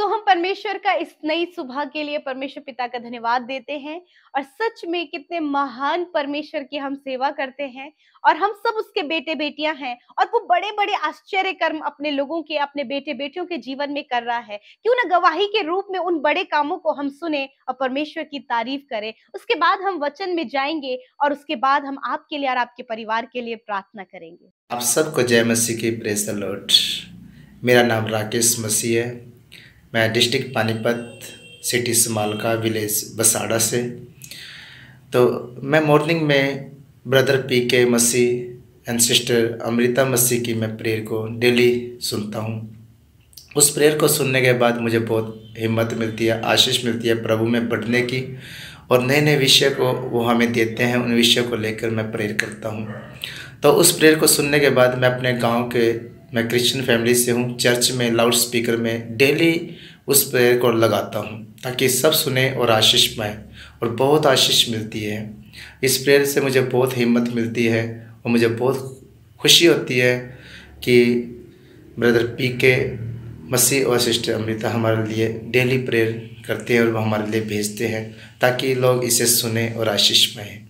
सो हम परमेश्वर का इस नई सुबह के लिए परमेश्वर पिता का धन्यवाद देते हैं और सच में कितने महान परमेश्वर की हम सेवा करते हैं और हम सब उसके बेटे बेटियां हैं और वो बड़े बड़े आश्चर्य कर्म अपने लोगों के अपने बेटे बेटियों के जीवन में कर रहा है क्यों ना गवाही के रूप में उन बड़े कामों को हम सुने और परमेश्वर की तारीफ करें उसके बाद हम वचन में जाएंगे और उसके बाद हम आपके लिए और आपके परिवार के लिए प्रार्थना करेंगे आप सबको जय मसीह की प्रेस मेरा नाम राकेश मसीह है मैं district Panipat city Samalkha village Basara से तो मैं मॉर्निंग में brother P K Masih and sister Amrita Masih की मैं प्रेयर को डेली सुनता हूँ उस प्रेयर को सुनने के बाद मुझे बहुत हिम्मत मिलती है आशीष मिलती है प्रभु में बढ़ने की और नए नए विषय को वो हमें देते हैं उन विषय को लेकर मैं प्रेयर करता हूँ तो उस प्रेयर को सुनने के बाद मैं अपने गांव के मैं क्रिश्चियन फैमिली से हूँ चर्च में लाउड स्पीकर में डेली उस प्रेयर को लगाता हूँ ताकि सब सुने और आशीष पाए और बहुत आशीष मिलती है इस प्रेयर से मुझे बहुत हिम्मत मिलती है और मुझे बहुत खुशी होती है कि ब्रदर पी के मसीह और सिस्टर अमृता हमारे लिए डेली प्रेयर करते हैं और वो हमारे लिए भेजते हैं ताकि लोग इसे सुने और आशीष पाए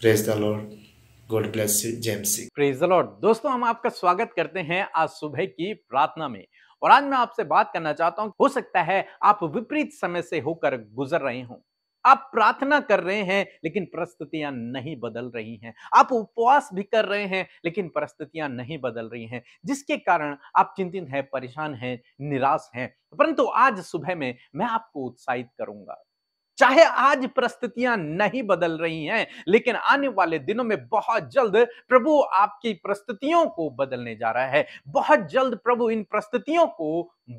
praise the lord God bless you James praise lord दोस्तों हम आपका स्वागत करते हैं आज सुबह की प्रार्थना में और आज मैं आपसे बात करना चाहता हूं हो सकता है आप विपरीत समय से होकर गुजर रहे हों आप प्रार्थना कर रहे हैं लेकिन परिस्थितियां नहीं बदल रही हैं आप उपवास भी कर रहे हैं लेकिन परिस्थितियां नहीं बदल रही हैं जिसके कारण आप चिंतित हैं परेशान हैं निराश हैं परंतु आज सुबह में मैं आपको उत्साहित करूंगा चाहे आज परिस्थितियां नहीं बदल रही हैं लेकिन आने वाले दिनों में बहुत जल्द प्रभु आपकी परिस्थितियों को बदलने जा रहा है बहुत जल्द प्रभु इन परिस्थितियों को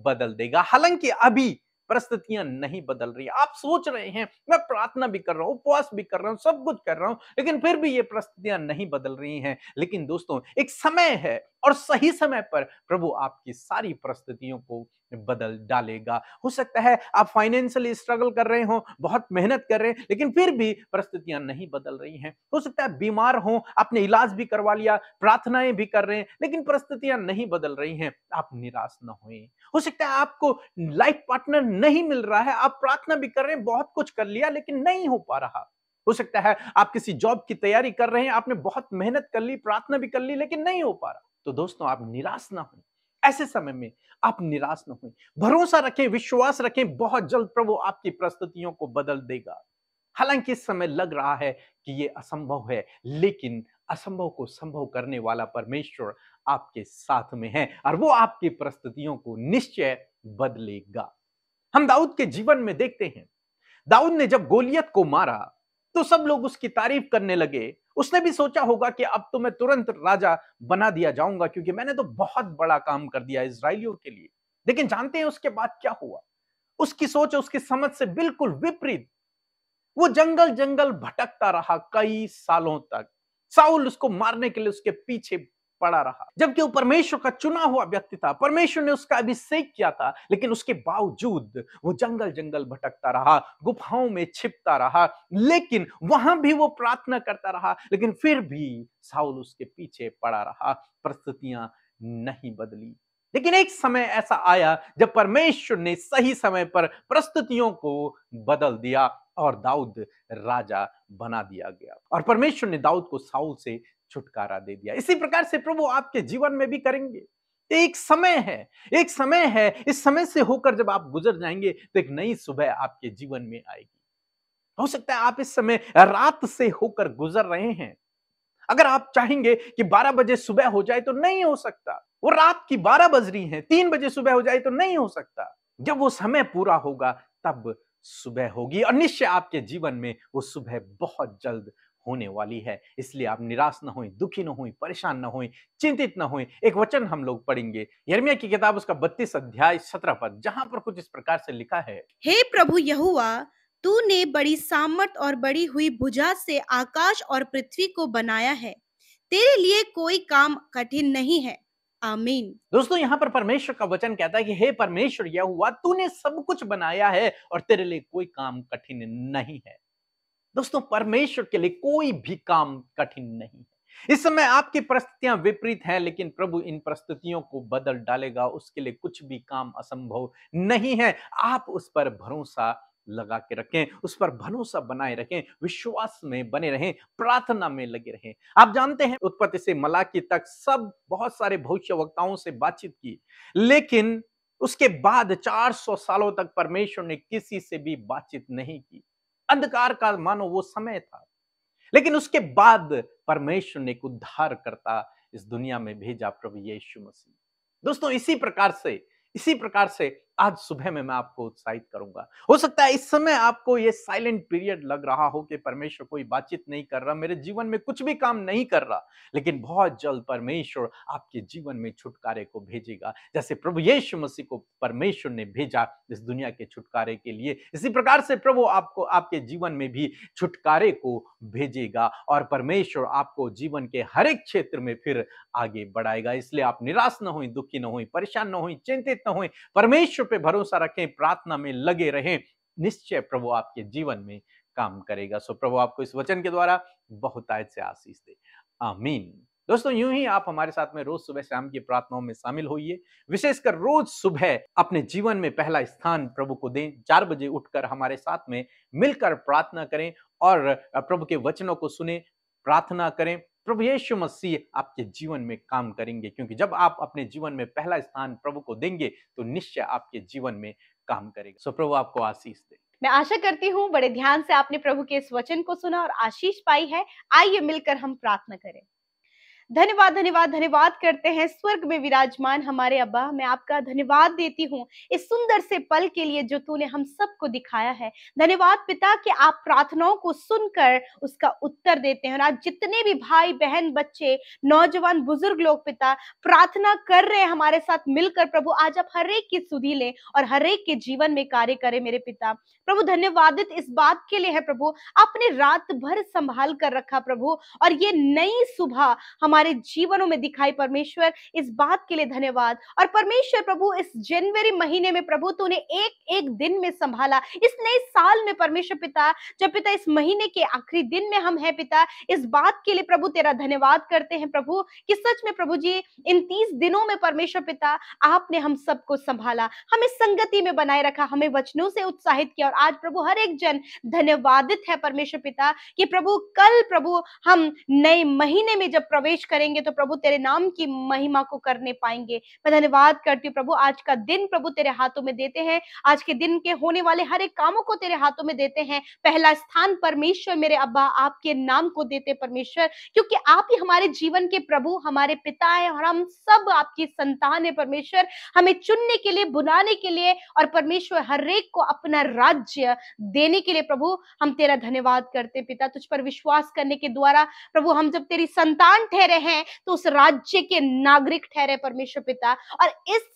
बदल देगा हालांकि अभी परिस्थितियां नहीं बदल रही आप सोच रहे हैं मैं प्रार्थना भी कर रहा हूं उपवास भी कर रहा हूं सब कुछ कर रहा हूँ लेकिन फिर भी ये परिस्थितियां नहीं बदल रही हैं लेकिन दोस्तों एक समय है और सही समय पर प्रभु आपकी सारी परिस्थितियों को बदल डालेगा हो सकता है आप फाइनेंशियली स्ट्रगल कर रहे हो बहुत मेहनत कर रहे हैं लेकिन फिर भी परिस्थितियां नहीं बदल रही हैं हो सकता है बीमार हो आपने इलाज भी करवा लिया प्रार्थनाएं भी कर रहे हैं लेकिन परिस्थितियां नहीं बदल रही हैं आप निराश ना हो सकता है आपको लाइफ पार्टनर नहीं मिल रहा है आप प्रार्थना भी कर रहे हैं बहुत कुछ कर लिया लेकिन नहीं हो पा रहा हो सकता है आप किसी जॉब की तैयारी कर रहे हैं आपने बहुत मेहनत कर ली प्रार्थना भी कर ली लेकिन नहीं हो पा रहा तो दोस्तों आप निराश ना हो ऐसे समय में आप निराश न हों भरोसा रखें विश्वास रखें बहुत जल्द प्रभु आपकी प्रस्तुतियों को बदल देगा हालांकि इस समय लग रहा है कि ये असंभव है लेकिन असंभव को संभव करने वाला परमेश्वर आपके साथ में है और वो आपकी प्रस्तुतियों को निश्चय बदलेगा हम दाऊद के जीवन में देखते हैं दाऊद ने जब गोलियत को मारा तो सब लोग उसकी तारीफ करने लगे उसने भी सोचा होगा कि अब तो मैं तुरंत राजा बना दिया जाऊंगा क्योंकि मैंने तो बहुत बड़ा काम कर दिया इसराइलियों के लिए लेकिन जानते हैं उसके बाद क्या हुआ उसकी सोच उसकी समझ से बिल्कुल विपरीत वो जंगल जंगल भटकता रहा कई सालों तक साउल उसको मारने के लिए उसके पीछे पड़ा रहा जबकि वो परमेश्वर का चुना हुआ व्यक्ति था परमेश्वर ने उसका अभिषेक किया था लेकिन उसके बावजूद वो जंगल जंगल भटकता रहा गुफाओं में छिपता रहा लेकिन वहां भी वो प्रार्थना करता रहा लेकिन फिर भी साउल उसके पीछे पड़ा रहा परिस्थितियां नहीं बदली लेकिन एक समय ऐसा आया जब परमेश्वर ने सही समय पर परिस्थितियों को बदल दिया और दाऊद राजा बना दिया गया और परमेश्वर ने दाऊद को साउल से छुटकारा दे दिया इसी प्रकार से प्रभु आपके जीवन में भी करेंगे एक समय है एक समय है इस समय से होकर जब आप गुजर जाएंगे तो एक नई सुबह आपके जीवन में आएगी हो सकता है आप इस समय रात से होकर गुजर रहे हैं अगर आप चाहेंगे कि 12 बजे सुबह हो जाए तो नहीं हो सकता वो रात की 12 बज रही है तीन बजे सुबह हो जाए तो नहीं हो सकता जब वो समय पूरा होगा तब सुबह होगी और निश्चय आपके जीवन में वो सुबह बहुत जल्द होने वाली है इसलिए आप निराश ना हुई दुखी ना हुई परेशान ना हुई चिंतित ना हुई एक वचन हम लोग पढ़ेंगे यर्मिया की किताब उसका बत्तीस अध्याय सत्रह पद जहाँ पर कुछ इस प्रकार से लिखा है हे प्रभु यहुआ तू ने बड़ी सामर्थ और बड़ी हुई भुजा से आकाश और पृथ्वी को बनाया है तेरे लिए कोई काम कठिन नहीं है आमीन दोस्तों यहाँ पर परमेश्वर का वचन कहता है कि हे परमेश्वर यह हुआ तूने सब कुछ बनाया है और तेरे लिए कोई काम कठिन नहीं है दोस्तों परमेश्वर के लिए कोई भी काम कठिन नहीं है इस समय आपकी परिस्थितियां विपरीत हैं लेकिन प्रभु इन परिस्थितियों को बदल डालेगा उसके लिए कुछ भी काम असंभव नहीं है आप उस पर भरोसा लगा के रखें उस पर भरोसा बनाए रखें विश्वास में बने रहें प्रार्थना में लगे रहें आप जानते हैं उत्पत्ति से मलाकी तक सब बहुत सारे भविष्य वक्ताओं से बातचीत की लेकिन उसके बाद 400 सालों तक परमेश्वर ने किसी से भी बातचीत नहीं की अंधकार का मानो वो समय था लेकिन उसके बाद परमेश्वर ने एक उद्धार करता इस दुनिया में भेजा प्रभु यीशु मसीह दोस्तों इसी प्रकार से इसी प्रकार से आज सुबह में मैं आपको उत्साहित करूंगा हो सकता है इस समय आपको ये साइलेंट पीरियड लग रहा हो कि परमेश्वर कोई बातचीत नहीं कर रहा मेरे जीवन में कुछ भी काम नहीं कर रहा लेकिन बहुत जल्द परमेश्वर आपके जीवन में छुटकारे को भेजेगा जैसे प्रभु यीशु मसीह को परमेश्वर ने भेजा इस दुनिया के छुटकारे के लिए इसी प्रकार से प्रभु आपको आपके जीवन में भी छुटकारे को भेजेगा और परमेश्वर आपको जीवन के हर एक क्षेत्र में फिर आगे बढ़ाएगा इसलिए आप निराश न हो दुखी न हो परेशान न हो चिंतित न हो परमेश्वर पे भरोसा रखें प्रार्थना में लगे रहें निश्चय प्रभु आपके जीवन में काम करेगा सो प्रभु आपको इस वचन के द्वारा बहुतायत से आशीष दे आमीन दोस्तों यूं ही आप हमारे साथ में रोज सुबह शाम की प्रार्थनाओं में शामिल होइए विशेषकर रोज सुबह अपने जीवन में पहला स्थान प्रभु को दें चार बजे उठकर हमारे साथ में मिलकर प्रार्थना करें और प्रभु के वचनों को सुने प्रार्थना करें प्रभु यीशु मसीह आपके जीवन में काम करेंगे क्योंकि जब आप अपने जीवन में पहला स्थान प्रभु को देंगे तो निश्चय आपके जीवन में काम करेगा सो प्रभु आपको आशीष दे मैं आशा करती हूँ बड़े ध्यान से आपने प्रभु के इस वचन को सुना और आशीष पाई है आइए मिलकर हम प्रार्थना करें धन्यवाद धन्यवाद धन्यवाद करते हैं स्वर्ग में विराजमान हमारे अब्बा मैं आपका धन्यवाद देती हूँ इस सुंदर से पल के लिए जो तूने हम सबको दिखाया है धन्यवाद पिता कि आप प्रार्थनाओं को सुनकर उसका उत्तर देते हैं और आज जितने भी भाई बहन बच्चे नौजवान बुजुर्ग लोग पिता प्रार्थना कर रहे हैं हमारे साथ मिलकर प्रभु आज आप हरेक की सुधी लें और हरेक के जीवन में कार्य करें मेरे पिता प्रभु धन्यवादित इस बात के लिए है प्रभु आपने रात भर संभाल कर रखा प्रभु और ये नई सुबह हमारे हमारे जीवनों में दिखाई परमेश्वर इस बात के लिए धन्यवाद और परमेश्वर प्रभु इस जनवरी महीने में प्रभु तूने एक एक दिन में संभाला इस नए साल में परमेश्वर पिता जब पिता इस महीने के आखिरी दिन में हम है पिता इस बात के लिए प्रभु तेरा धन्यवाद करते हैं प्रभु कि सच में प्रभु जी इन तीस दिनों में परमेश्वर पिता आपने हम सबको संभाला हमें संगति में बनाए रखा हमें वचनों से उत्साहित किया और आज प्रभु हर एक जन धन्यवादित है परमेश्वर पिता कि प्रभु कल प्रभु हम नए महीने में जब प्रवेश करेंगे तो प्रभु तेरे नाम की महिमा को करने पाएंगे मैं धन्यवाद करती हूँ प्रभु आज का दिन प्रभु तेरे हाथों में देते हैं आज के दिन के होने वाले हर एक कामों को तेरे हाथों में देते हैं पहला स्थान परमेश्वर मेरे अब्बा आपके नाम को देते परमेश्वर क्योंकि आप ही हमारे जीवन के प्रभु हमारे पिता है और हम सब आपकी संतान है परमेश्वर हमें चुनने के लिए बुलाने के लिए और परमेश्वर हरेक को अपना राज्य देने के लिए प्रभु हम तेरा धन्यवाद करते पिता तुझ पर विश्वास करने के द्वारा प्रभु हम जब तेरी संतान ठहरे हैं तो उस राज्य के नागरिक ठहरे परमेश्वर पिता और इस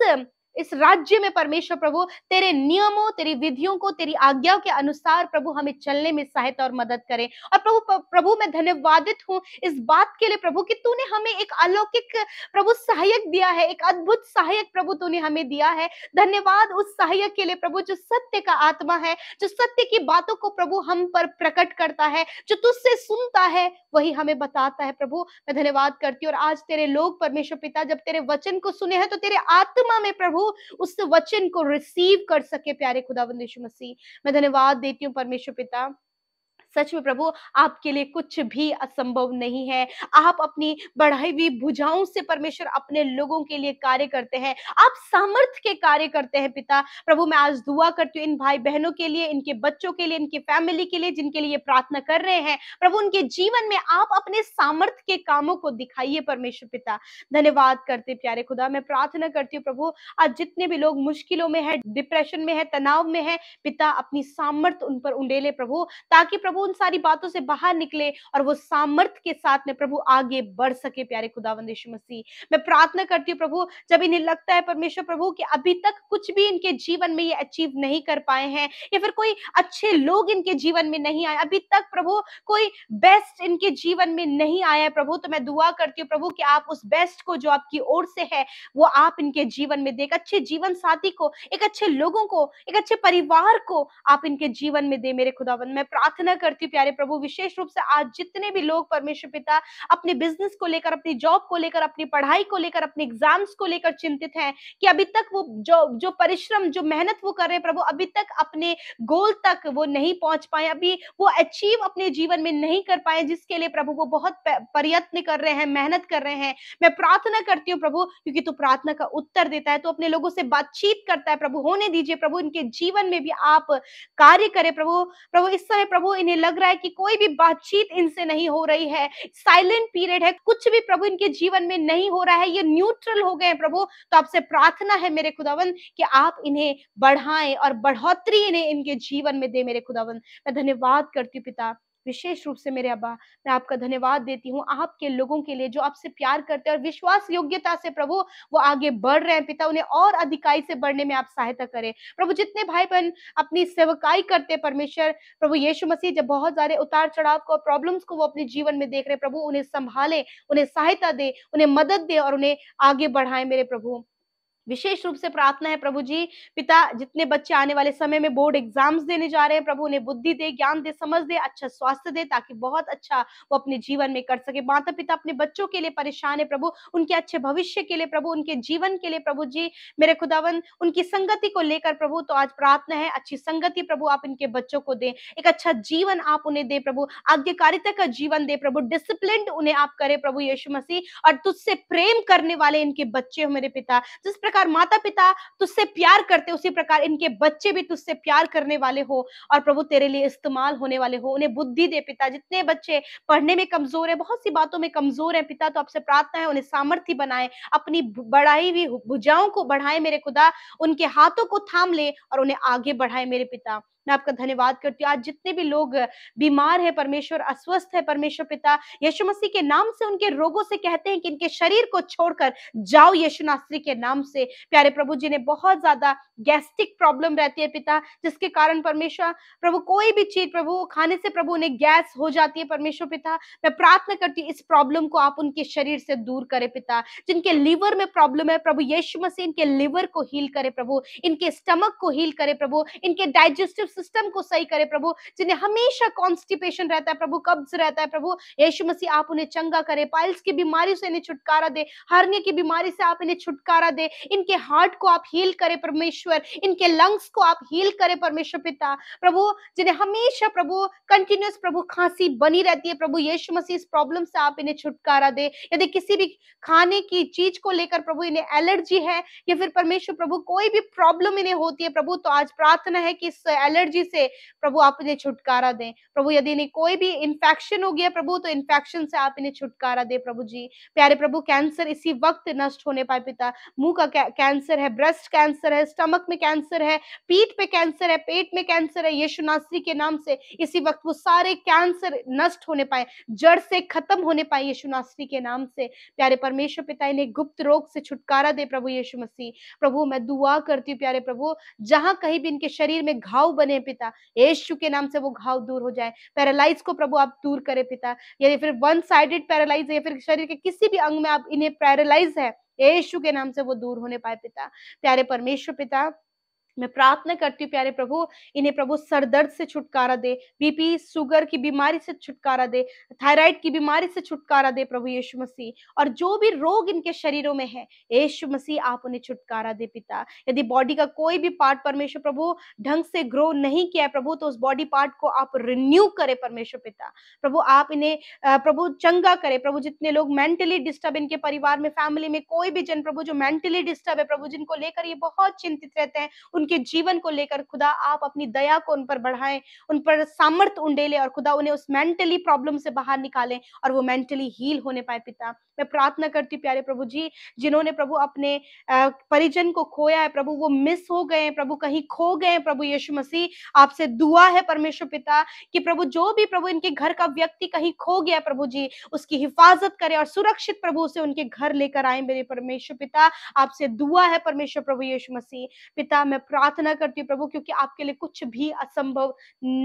इस राज्य में परमेश्वर प्रभु तेरे नियमों तेरी विधियों को तेरी आज्ञाओं के अनुसार प्रभु हमें चलने में सहायता और मदद करें और प्रभु प्रभु मैं धन्यवादित हूँ इस बात के लिए प्रभु कि तूने हमें एक अलौकिक प्रभु सहायक दिया है एक अद्भुत सहायक प्रभु तूने हमें दिया है धन्यवाद उस सहायक के लिए प्रभु जो सत्य का आत्मा है जो सत्य की बातों को प्रभु हम पर प्रकट करता है जो तुझसे सुनता है वही हमें बताता है प्रभु मैं धन्यवाद करती हूँ और आज तेरे लोग परमेश्वर पिता जब तेरे वचन को सुने हैं तो तेरे आत्मा में प्रभु प्रभु उस वचन को रिसीव कर सके प्यारे खुदावंद यीशु मसीह मैं धन्यवाद देती हूँ परमेश्वर पिता सच में प्रभु आपके लिए कुछ भी असंभव नहीं है आप अपनी बढ़ाई हुई भुजाओं से परमेश्वर अपने लोगों के लिए कार्य करते हैं आप सामर्थ्य के कार्य करते हैं पिता प्रभु मैं आज दुआ करती हूँ इन भाई बहनों के लिए इनके बच्चों के लिए इनकी फैमिली के लिए जिनके लिए प्रार्थना कर रहे हैं प्रभु उनके जीवन में आप अपने सामर्थ्य के कामों को दिखाइए परमेश्वर पिता धन्यवाद करते प्यारे खुदा मैं प्रार्थना करती हूँ प्रभु आज जितने भी लोग मुश्किलों में है डिप्रेशन में है तनाव में है पिता अपनी सामर्थ्य उन पर उंडेले प्रभु ताकि प्रभु उन सारी बातों से बाहर निकले और वो सामर्थ्य के साथ में प्रभु आगे बढ़ सके प्यारे खुदावंद यीशु मसीह मैं प्रार्थना करती हूँ प्रभु जब इन्हें लगता है परमेश्वर प्रभु कि अभी तक कुछ भी इनके जीवन में ये अचीव नहीं कर पाए हैं या फिर कोई अच्छे लोग इनके जीवन में नहीं आए अभी तक प्रभु कोई बेस्ट इनके जीवन में नहीं आया है प्रभु तो मैं दुआ करती हूँ प्रभु कि आप उस बेस्ट को जो आपकी ओर से है वो आप इनके जीवन में दे एक अच्छे जीवन साथी को एक अच्छे लोगों को एक अच्छे परिवार को आप इनके जीवन में दे मेरे खुदावन मैं प्रार्थना कर करती हूँ प्यारे प्रभु विशेष रूप से आज जितने भी लोग परमेश्वर पिता अपने बिजनेस को लेकर अपनी जॉब को लेकर अपनी पढ़ाई को लेकर अपने एग्जाम्स को लेकर चिंतित हैं कि अभी तक वो जो जो परिश्रम जो मेहनत वो कर रहे हैं प्रभु अभी तक अपने गोल तक वो नहीं पहुंच पाए अभी वो अचीव अपने जीवन में नहीं कर पाए जिसके लिए प्रभु वो बहुत प्रयत्न कर रहे हैं मेहनत कर रहे हैं मैं प्रार्थना करती हूँ प्रभु क्योंकि तू प्रार्थना का उत्तर देता है तो अपने लोगों से बातचीत करता है प्रभु होने दीजिए प्रभु इनके जीवन में भी आप कार्य करें प्रभु प्रभु इस समय प्रभु इन्हें लग रहा है कि कोई भी बातचीत इनसे नहीं हो रही है साइलेंट पीरियड है कुछ भी प्रभु इनके जीवन में नहीं हो रहा है ये न्यूट्रल हो गए प्रभु तो आपसे प्रार्थना है मेरे खुदावन कि आप इन्हें बढ़ाएं और बढ़ोतरी इन्हें इनके जीवन में दे मेरे खुदावन मैं धन्यवाद करती हूँ पिता विशेष रूप से मेरे अब्बा मैं आपका धन्यवाद देती हूँ आपके लोगों के लिए जो आपसे प्यार करते हैं और विश्वास योग्यता से प्रभु वो आगे बढ़ रहे हैं पिता उन्हें और अधिकाई से बढ़ने में आप सहायता करें प्रभु जितने भाई बहन अपनी सेवकाई करते हैं परमेश्वर प्रभु यीशु मसीह जब बहुत सारे उतार चढ़ाव को प्रॉब्लम्स को वो अपने जीवन में देख रहे प्रभु उन्हें संभाले उन्हें सहायता दे उन्हें मदद दे और उन्हें आगे बढ़ाए मेरे प्रभु विशेष रूप से प्रार्थना है प्रभु जी पिता जितने बच्चे आने वाले समय में बोर्ड एग्जाम्स देने जा रहे हैं प्रभु उन्हें बुद्धि दे ज्ञान दे समझ दे अच्छा स्वास्थ्य दे ताकि बहुत अच्छा वो अपने जीवन में कर सके माता पिता अपने बच्चों के लिए परेशान है प्रभु उनके अच्छे भविष्य के लिए प्रभु उनके जीवन के लिए प्रभु जी मेरे खुदावन उनकी संगति को लेकर प्रभु तो आज प्रार्थना है अच्छी संगति प्रभु आप इनके बच्चों को दें एक अच्छा जीवन आप उन्हें दे प्रभु आज्ञाकारिता का जीवन दे प्रभु डिसिप्लिन उन्हें आप करें प्रभु यीशु मसीह और तुझसे प्रेम करने वाले इनके बच्चे हो मेरे पिता जिस प्रकार प्रकार माता पिता तुझसे प्यार करते उसी प्रकार इनके बच्चे भी तुझसे प्यार करने वाले हो और प्रभु तेरे लिए इस्तेमाल होने वाले हो उन्हें बुद्धि दे पिता जितने बच्चे पढ़ने में कमजोर है बहुत सी बातों में कमजोर है पिता तो आपसे प्रार्थना है उन्हें सामर्थ्य बनाए अपनी बढ़ाई हुई भुजाओं को बढ़ाए मेरे खुदा उनके हाथों को थाम ले और उन्हें आगे बढ़ाए मेरे पिता मैं आपका धन्यवाद करती हूँ आज जितने भी लोग बीमार है परमेश्वर अस्वस्थ है परमेश्वर पिता यीशु मसीह के नाम से उनके रोगों से कहते हैं कि इनके शरीर को छोड़कर जाओ यीशु नास्त्री के नाम से प्यारे प्रभु जी ने बहुत ज्यादा गैस्ट्रिक प्रॉब्लम रहती है पिता जिसके कारण परमेश्वर प्रभु कोई भी चीज प्रभु खाने से प्रभु उन्हें गैस हो जाती है परमेश्वर पिता मैं प्रार्थना करती हूँ इस प्रॉब्लम को आप उनके शरीर से दूर करें पिता जिनके लीवर में प्रॉब्लम है प्रभु यीशु मसीह इनके लीवर को हील करे प्रभु इनके स्टमक को हील करे प्रभु इनके डाइजेस्टिव सिस्टम को सही करे प्रभु जिन्हें हमेशा कॉन्स्टिपेशन रहता है प्रभु कब्ज रहता है प्रभु यीशु मसीह आप उन्हें चंगा करे पाइल्स की बीमारी से इन्हें छुटकारा दे हरने की बीमारी से आप इन्हें छुटकारा दे इनके हार्ट को आप हील करे परमेश्वर इनके लंग्स को आप हील करे परमेश्वर पिता प्रभु जिन्हें हमेशा प्रभु कंटिन्यूस प्रभु खांसी बनी रहती है प्रभु यीशु मसीह इस प्रॉब्लम से आप इन्हें छुटकारा दे यदि किसी भी खाने की चीज को लेकर प्रभु इन्हें एलर्जी है या फिर परमेश्वर प्रभु कोई भी प्रॉब्लम इन्हें होती है प्रभु तो आज प्रार्थना है कि इस एलर्जी एलर्जी से प्रभु आप इन्हें छुटकारा दें प्रभु यदि इन्हें कोई भी इन्फेक्शन हो गया प्रभु तो इन्फेक्शन से आप इन्हें छुटकारा दे प्रभु जी प्यारे प्रभु कैंसर इसी वक्त नष्ट होने पाए पिता मुंह का कैंसर है ब्रेस्ट कैंसर है स्टमक में कैंसर है पीठ पे कैंसर है पेट में कैंसर है यीशु नासरी के नाम से इसी वक्त वो सारे कैंसर नष्ट होने पाए जड़ से खत्म होने पाए यीशु नासरी के नाम से प्यारे परमेश्वर पिता इन्हें गुप्त रोग से छुटकारा दे प्रभु यीशु मसीह प्रभु मैं दुआ करती हूँ प्यारे प्रभु जहां कहीं भी इनके शरीर में घाव बने बने पिता यशु के नाम से वो घाव दूर हो जाए पैरालाइज को प्रभु आप दूर करें पिता या फिर वन साइडेड पैरालाइज या फिर शरीर के किसी भी अंग में आप इन्हें पैरालाइज है यशु के नाम से वो दूर होने पाए पिता प्यारे परमेश्वर पिता मैं प्रार्थना करती हूँ प्यारे प्रभु इन्हें प्रभु सरदर्द से छुटकारा दे बीपी शुगर की बीमारी से छुटकारा दे थायराइड की बीमारी से छुटकारा दे प्रभु यीशु मसीह और जो भी रोग इनके शरीरों में है यीशु मसीह आप उन्हें छुटकारा दे पिता यदि बॉडी का कोई भी पार्ट परमेश्वर प्रभु ढंग से ग्रो नहीं किया है प्रभु तो उस बॉडी पार्ट को आप रिन्यू करे परमेश्वर पिता प्रभु आप इन्हें प्रभु चंगा करे प्रभु जितने लोग मेंटली डिस्टर्ब इनके परिवार में फैमिली में कोई भी जन प्रभु जो मेंटली डिस्टर्ब है प्रभु जिनको लेकर ये बहुत चिंतित रहते हैं उनके जीवन को लेकर खुदा आप अपनी दया को उन पर बढ़ाएं उन पर सामर्थ्य उंडेले और खुदा उन्हें उस मेंटली प्रॉब्लम से बाहर निकालें और वो मेंटली हील होने पाए पिता मैं प्रार्थना करती हूँ प्यारे प्रभु जी जिन्होंने प्रभु अपने परिजन को खोया है प्रभु वो मिस हो गए हैं प्रभु कहीं खो गए हैं प्रभु यीशु मसीह आपसे दुआ है परमेश्वर पिता कि प्रभु जो भी प्रभु इनके घर का व्यक्ति कहीं खो गया प्रभु जी उसकी हिफाजत करें और सुरक्षित प्रभु उसे उनके घर लेकर आए मेरे परमेश्वर पिता आपसे दुआ है परमेश्वर प्रभु यीशु मसीह पिता मैं प्रार्थना करती हूँ प्रभु क्योंकि आपके लिए कुछ भी असंभव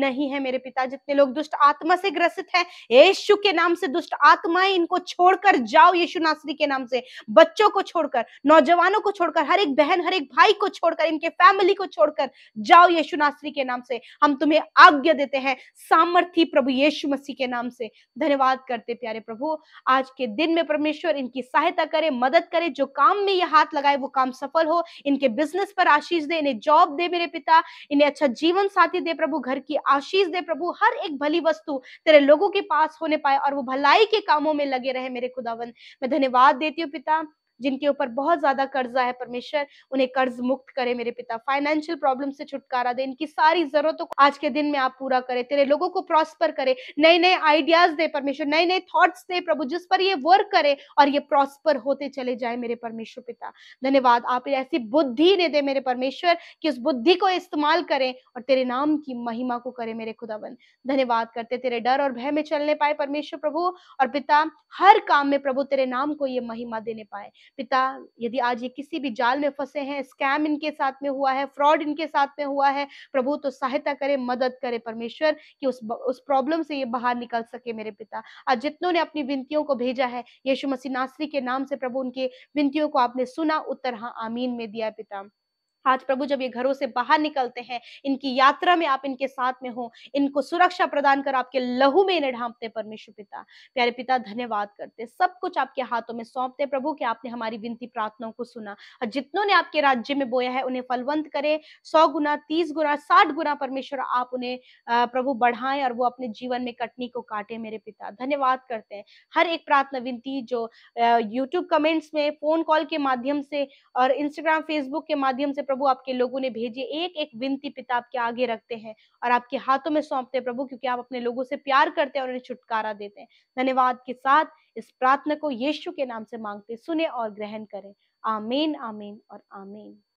नहीं है मेरे पिता जितने लोग दुष्ट आत्मा से ग्रसित है यीशु के नाम से दुष्ट आत्माएं इनको छोड़कर जाओ यीशु नासरी के नाम से बच्चों को छोड़कर नौजवानों को छोड़कर हर एक बहन हर एक भाई को छोड़कर इनके फैमिली को छोड़कर जाओ यीशु नासरी के नाम से हम तुम्हें आज्ञा देते हैं सामर्थ्य प्रभु यीशु मसीह के नाम से धन्यवाद करते प्यारे प्रभु आज के दिन में परमेश्वर इनकी सहायता करे मदद करे जो काम में ये हाथ लगाए वो काम सफल हो इनके बिजनेस पर आशीष दे इन्हें जॉब दे मेरे पिता इन्हें अच्छा जीवन साथी दे प्रभु घर की आशीष दे प्रभु हर एक भली वस्तु तेरे लोगों के पास होने पाए और वो भलाई के कामों में लगे रहे मेरे खुदावन मैं धन्यवाद देती हूँ पिता जिनके ऊपर बहुत ज्यादा कर्जा है परमेश्वर उन्हें कर्ज मुक्त करे मेरे पिता फाइनेंशियल प्रॉब्लम से छुटकारा दे इनकी सारी जरूरतों को आज के दिन में आप पूरा करे तेरे लोगों को प्रॉस्पर करे नए नए आइडियाज दे परमेश्वर नए नए थॉट्स दे प्रभु जिस पर ये वर्क करे और ये प्रॉस्पर होते चले जाए मेरे परमेश्वर पिता धन्यवाद आप ऐसी बुद्धि ने दे मेरे परमेश्वर कि उस बुद्धि को इस्तेमाल करें और तेरे नाम की महिमा को करे मेरे खुदावन धन्यवाद करते तेरे डर और भय में चलने पाए परमेश्वर प्रभु और पिता हर काम में प्रभु तेरे नाम को ये महिमा देने पाए पिता यदि आज ये किसी भी जाल में फंसे हैं स्कैम इनके साथ में हुआ है फ्रॉड इनके साथ में हुआ है प्रभु तो सहायता करे मदद करे परमेश्वर कि उस उस प्रॉब्लम से ये बाहर निकल सके मेरे पिता आज जितनों ने अपनी विनतियों को भेजा है यीशु मसीह नासरी के नाम से प्रभु उनके विनतियों को आपने सुना उत्तर हाँ आमीन में दिया पिता आज प्रभु जब ये घरों से बाहर निकलते हैं इनकी यात्रा में आप इनके साथ में हो इनको सुरक्षा प्रदान कर आपके लहू में इन्हें ढांपते परमेश्वर पिता प्यारे पिता धन्यवाद करते सब कुछ आपके हाथों में सौंपते प्रभु कि आपने हमारी विनती प्रार्थनाओं को सुना और जितनों ने आपके राज्य में बोया है उन्हें फलवंत करे सौ गुना तीस गुना साठ गुना परमेश्वर आप उन्हें प्रभु बढ़ाएं और वो अपने जीवन में कटनी को काटे मेरे पिता धन्यवाद करते हैं हर एक प्रार्थना विनती जो यूट्यूब कमेंट्स में फोन कॉल के माध्यम से और इंस्टाग्राम फेसबुक के माध्यम से प्रभु प्रभु आपके लोगों ने भेजिए एक एक विनती पिता आपके आगे रखते हैं और आपके हाथों में सौंपते हैं प्रभु क्योंकि आप अपने लोगों से प्यार करते हैं और उन्हें छुटकारा देते हैं धन्यवाद के साथ इस प्रार्थना को यीशु के नाम से मांगते सुने और ग्रहण करें आमीन आमीन और आमीन